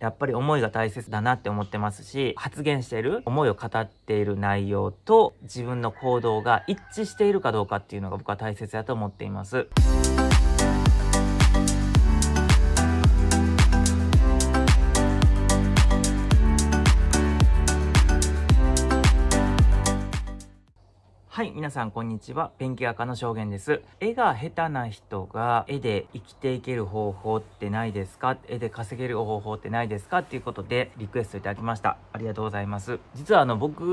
やっぱり思いが大切だなって思ってますし、発言している、思いを語っている内容と自分の行動が一致しているかどうかっていうのが僕は大切だと思っています。はい、皆さんこんにちは。ペンキ画家の証言です。絵が下手な人が絵で生きていける方法ってないですか絵で稼げる方法ってないですかっていうことでリクエストいただきました。ありがとうございます。実はあの僕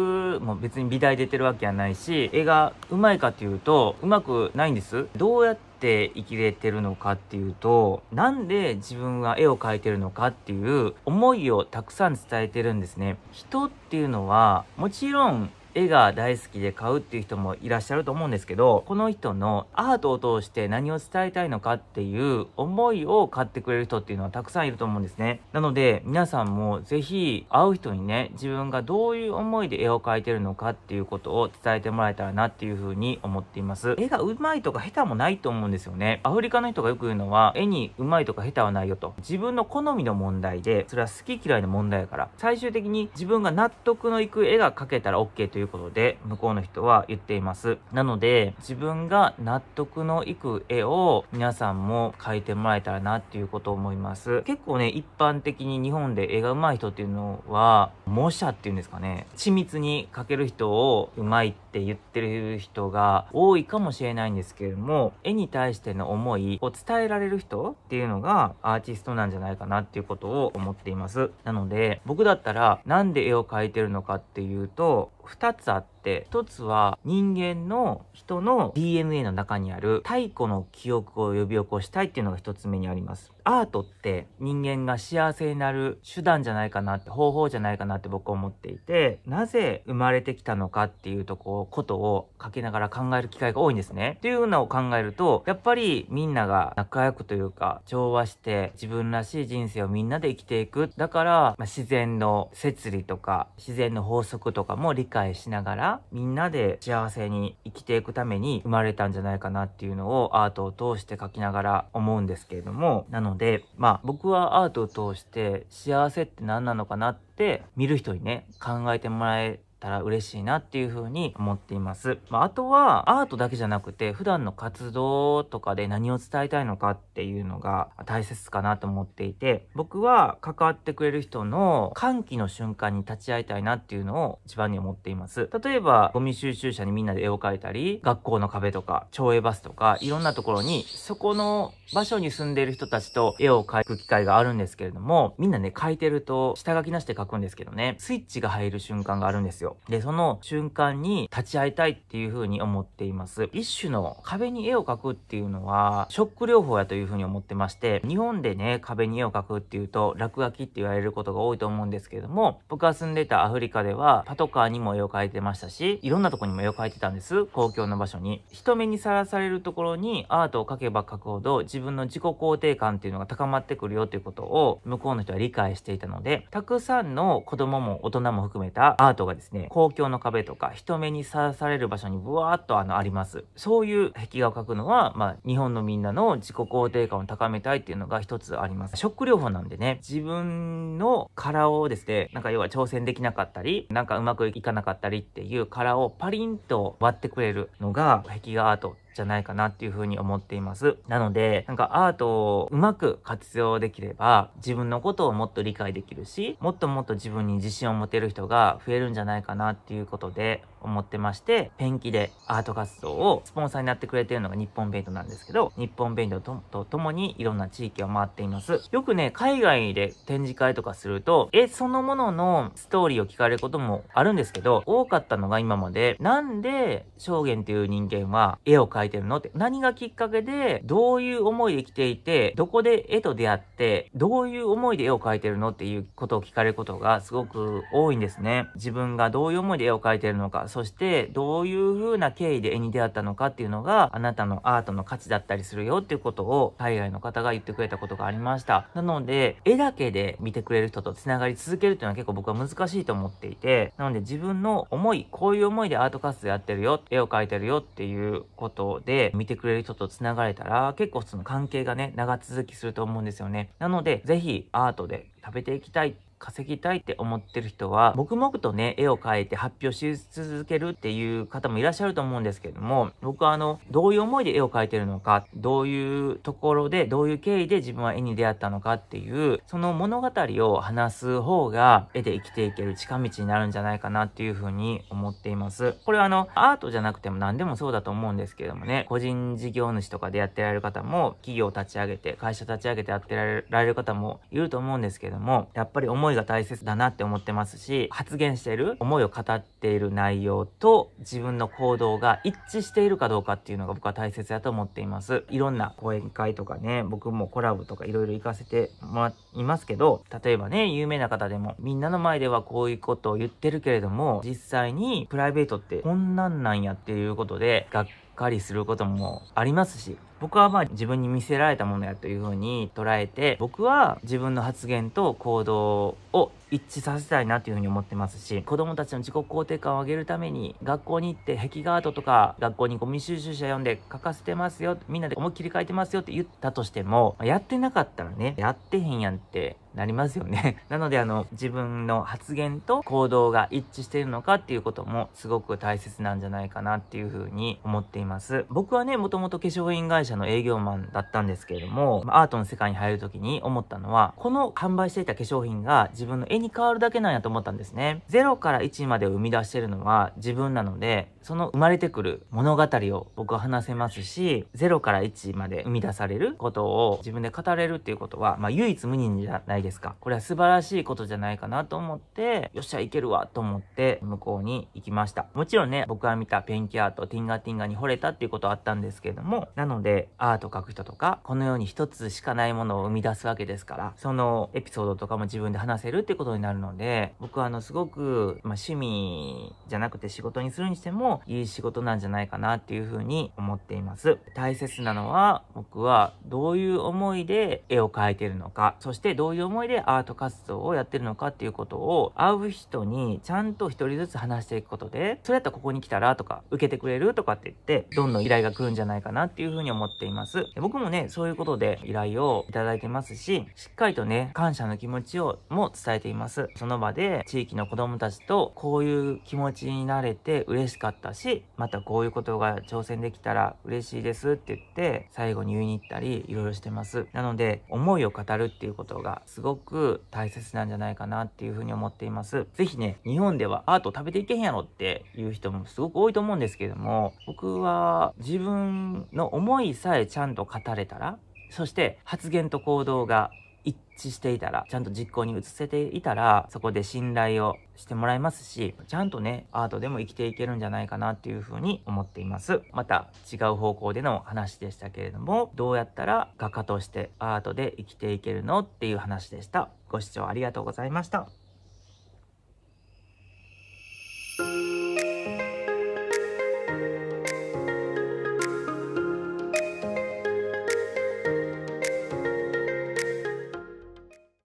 も別に美大出てるわけはないし、絵が上手いかっていうと上手くないんです。どうやって生きれてるのかっていうと、なんで自分が絵を描いてるのかっていう思いをたくさん伝えてるんですね。人っていうのはもちろん絵が大好きで買うっていう人もいらっしゃると思うんですけど、この人のアートを通して何を伝えたいのかっていう思いを買ってくれる人っていうのはたくさんいると思うんですね。なので、皆さんもぜひ会う人にね、自分がどういう思いで絵を描いてるのかっていうことを伝えてもらえたらなっていうふうに思っています。絵が上手いとか下手もないと思うんですよね。アフリカの人がよく言うのは、絵に上手いとか下手はないよと。自分の好みの問題で、それは好き嫌いの問題やから、最終的に自分が納得のいく絵が描けたら OK といういうことで、向こうの人は言っています。なので、自分が納得のいく絵を皆さんも描いてもらえたらなっていうことを思います。結構ね、一般的に日本で絵が上手い人っていうのは、模写っていうんですかね、緻密に描ける人を上手いって言ってる人が多いかもしれないんですけれども、絵に対しての思いを伝えられる人っていうのがアーティストなんじゃないかなっていうことを思っています。なので、僕だったら、なんで絵を描いてるのかっていうと、2つあって、一つは人間の人の DNA の中にある太古の記憶を呼び起こしたいっていうのが一つ目にあります。アートって人間が幸せになる手段じゃないかなって、方法じゃないかなって僕は思っていて、なぜ生まれてきたのかっていうとこ、ことを書きながら考える機会が多いんですね。っていうのを考えると、やっぱりみんなが仲良くというか、調和して自分らしい人生をみんなで生きていく。だから、まあ、自然の摂理とか、自然の法則とかも理解しながら、みんなで幸せに生きていくために生まれたんじゃないかなっていうのをアートを通して描きながら思うんですけれどもなのでまあ僕はアートを通して幸せって何なのかなって見る人にね考えてもらえたら嬉しいなっていうふうに思っています。まあ、あとは、アートだけじゃなくて、普段の活動とかで何を伝えたいのかっていうのが大切かなと思っていて、僕は関わってくれる人の歓喜の瞬間に立ち会いたいなっていうのを一番に思っています。例えば、ゴミ収集車にみんなで絵を描いたり、学校の壁とか、町営バスとか、いろんなところに、そこの場所に住んでいる人たちと絵を描く機会があるんですけれども、みんなね、描いてると、下書きなしで描くんですけどね、スイッチが入る瞬間があるんですよ。で、その瞬間に立ち会いたいっていう風に思っています。一種の壁に絵を描くっていうのは、ショック療法やという風に思ってまして、日本でね、壁に絵を描くっていうと、落書きって言われることが多いと思うんですけれども、僕が住んでたアフリカでは、パトカーにも絵を描いてましたし、いろんなとこにも絵を描いてたんです。公共の場所に。人目にさらされるところにアートを描けば描くほど、自分の自己肯定感っていうのが高まってくるよということを、向こうの人は理解していたので、たくさんの子供も大人も含めたアートがですね、公共の壁とか人目にさらされる場所にブワーっとあのあります。そういう壁画を描くのは、まあ、日本のみんなの自己肯定感を高めたいっていうのが一つあります。ショック療法なんでね、自分の殻をですね、なんか要は挑戦できなかったり、なんかうまくいかなかったりっていう殻をパリンと割ってくれるのが壁画アートじゃないかなっていうふうに思っています。なので、なんかアートをうまく活用できれば、自分のことをもっと理解できるし、もっともっと自分に自信を持てる人が増えるんじゃないかなっていうことで思ってまして、ペンキでアート活動をスポンサーになってくれてるのが日本ペイントなんですけど、日本ペイントとともにいろんな地域を回っています。よくね、海外で展示会とかすると、絵そのもののストーリーを聞かれることもあるんですけど、多かったのが今まで、なんで証言っていう人間は絵を描いてるのって、何がきっかけで、どういう思いで生きていて、どこで絵と出会って、どういう思いで絵を描いてるのっていうことを聞かれることがすごく多いんですね。自分がどういう思いで絵を描いてるのか、そしてどういう風な経緯で絵に出会ったのかっていうのが、あなたのアートの価値だったりするよっていうことを海外の方が言ってくれたことがありました。なので、絵だけで見てくれる人と繋がり続けるっていうのは結構僕は難しいと思っていて、なので自分の思い、こういう思いでアート活動やってるよ、絵を描いてるよっていうことで見てくれる人と繋がれたら、結構その関係がね、長続きすると思うんですよね。なので、ぜひアートで食べていきたい稼ぎたいって思ってる人は、黙々とね、絵を描いて発表し続けるっていう方もいらっしゃると思うんですけども、僕はあの、どういう思いで絵を描いてるのか、どういうところで、どういう経緯で自分は絵に出会ったのかっていう、その物語を話す方が、絵で生きていける近道になるんじゃないかなっていうふうに思っています。これはあの、アートじゃなくても何でもそうだと思うんですけどもね、個人事業主とかでやってられる方も、企業を立ち上げて、会社立ち上げてやってられる方もいると思うんですけども、やっぱり思いが大切だなって思ってますし、発言している、思いを語っている内容と自分の行動が一致しているかどうかっていうのが僕は大切だと思っています。いろんな講演会とかね、僕もコラボとかいろいろ行かせてもらいますけど、例えばね、有名な方でも、みんなの前ではこういうことを言ってるけれども、実際にプライベートってこんなんなんやっていうことで、がっかりすることもありますし、僕はまあ自分に見せられたものやというふうに捉えて僕は自分の発言と行動を一致させたいなというふうに思ってますし子供たちの自己肯定感を上げるために学校に行って壁画アートとか学校にゴミ収集車読んで書かせてますよみんなで思いっきり書いてますよって言ったとしてもやってなかったらねやってへんやんってなりますよね なのであの自分の発言と行動が一致しているのかっていうこともすごく大切なんじゃないかなっていうふうに思っています僕はねもともと化粧品会会社の営業マンだったんですけれども、アートの世界に入る時に思ったのは、この販売していた化粧品が自分の絵に変わるだけなんやと思ったんですね。0から1までを生み出してるのは自分なので、その生まれてくる物語を僕は話せますし、0から1まで生み出されることを自分で語れるっていうことは、まあ唯一無二じゃないですか。これは素晴らしいことじゃないかなと思って、よっしゃ、いけるわと思って向こうに行きました。もちろんね、僕が見たペンキアート、ティンガーティンガーに惚れたっていうことはあったんですけれども、なので、アート描く人とか、このように一つしかないものを生み出すわけですから、そのエピソードとかも自分で話せるってことになるので、僕はあの、すごく、まあ趣味じゃなくて仕事にするにしても、いい仕事なんじゃないかなっていうふうに思っています。大切なのは僕はどういう思いで絵を描いてるのか、そしてどういう思いでアート活動をやってるのかっていうことを会う人にちゃんと一人ずつ話していくことで、それやったらここに来たらとか、受けてくれるとかって言って、どんどん依頼が来るんじゃないかなっていうふうに思っています。僕もね、そういうことで依頼をいただいてますし、しっかりとね、感謝の気持ちをも伝えています。その場で地域の子供たちとこういう気持ちになれて嬉しかったったし、またこういうことが挑戦できたら嬉しいですって言って、最後に言いに行ったり、いろいろしてます。なので、思いを語るっていうことがすごく大切なんじゃないかなっていうふうに思っています。是非ね、日本ではアート食べていけへんやろっていう人もすごく多いと思うんですけども、僕は自分の思いさえちゃんと語れたら、そして発言と行動が一致していたら、ちゃんと実行に移せていたら、そこで信頼をしてもらえますし、ちゃんとね、アートでも生きていけるんじゃないかなっていうふうに思っています。また違う方向での話でしたけれども、どうやったら画家としてアートで生きていけるのっていう話でした。ご視聴ありがとうございました。